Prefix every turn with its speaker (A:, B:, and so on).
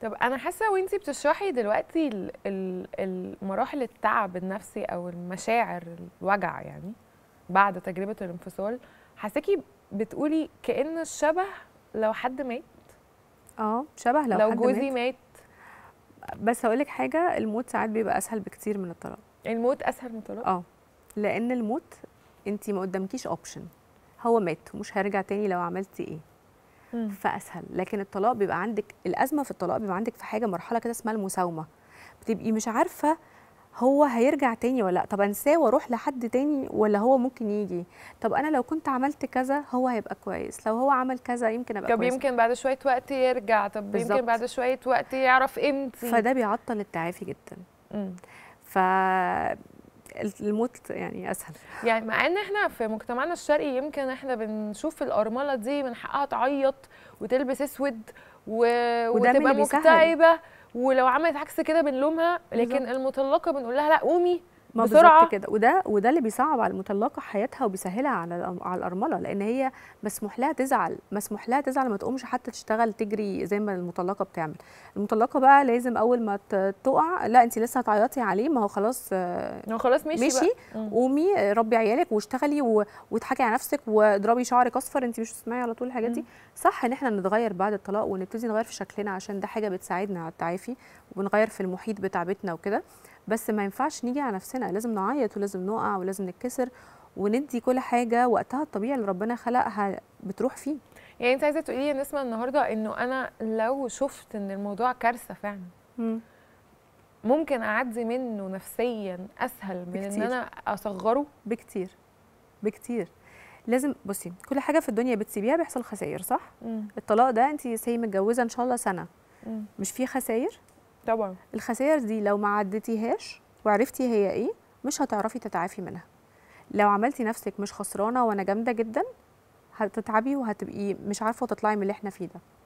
A: طب انا حاسه وانتي بتشرحي دلوقتي المراحل التعب النفسي او المشاعر الوجع يعني بعد تجربه الانفصال حاسكي
B: بتقولي كأن الشبه لو حد مات اه شبه لو, لو حد جوزي مات, مات بس هقول لك حاجه الموت ساعات بيبقى اسهل بكتير من الطلاق الموت اسهل من الطلاق اه لان الموت انت ما قدامكيش اوبشن هو مات ومش هيرجع تاني لو عملتي ايه فاسهل لكن الطلاق بيبقى عندك الازمه في الطلاق بيبقى عندك في حاجه مرحله كده اسمها المساومه بتبقي مش عارفه هو هيرجع تاني ولا لا طب انساه واروح لحد تاني ولا هو ممكن يجي طب انا لو كنت عملت كذا هو هيبقى كويس لو هو عمل كذا يمكن ابقى طب كويس يمكن
A: بعد شويه وقت يرجع طب بالزبط. يمكن بعد شويه وقت يعرف امتى فده
B: بيعطل التعافي جدا امم ف الموت يعني اسهل
A: يعني مع ان احنا في مجتمعنا الشرقي يمكن احنا بنشوف الارمله دي من حقها تعيط وتلبس اسود و... وتبقى مكتئبه ولو عملت عكس كده بنلومها لكن المطلقه بنقول لها لا قومي بسرعه كده
B: وده وده اللي بيصعب على المطلقه حياتها وبيسهلها على على الارمله لان هي مسموح لها تزعل مسموح لها تزعل ما تقومش حتى تشتغل تجري زي ما المطلقه بتعمل المطلقه بقى لازم اول ما تقع لا انت لسه هتعيطي عليه ما هو خلاص هو خلاص مشي مشي قومي ربي عيالك واشتغلي واضحكي على نفسك واضربي شعرك اصفر انت مش بتسمعي على طول الحاجات دي صح ان احنا نتغير بعد الطلاق ونبتدي نغير في شكلنا عشان ده حاجه بتساعدنا على التعافي ونغير في المحيط بتاع بيتنا وكده بس ما ينفعش نيجي على نفسنا لازم نعيط ولازم نقع ولازم نتكسر وندي كل حاجه وقتها الطبيعي اللي ربنا خلقها بتروح فيه يعني انت عايزه تقولي يا نسمه النهارده انه انا لو شفت ان الموضوع كارثه فعلا
A: مم. ممكن اعدي منه نفسيا اسهل من
B: بكتير. ان انا اصغره بكتير بكتير لازم بصي كل حاجه في الدنيا بتسيبيها بيحصل خسائر صح مم. الطلاق ده انت سي متجوزه ان شاء الله سنه مم. مش فيه خسائر طبعا الخسائر دي لو ما عدتيهاش وعرفتي هي ايه مش هتعرفي تتعافي منها لو عملتي نفسك مش خسرانه وانا جامده جدا هتتعبي وهتبقي مش عارفه تطلعي من اللي احنا فيه ده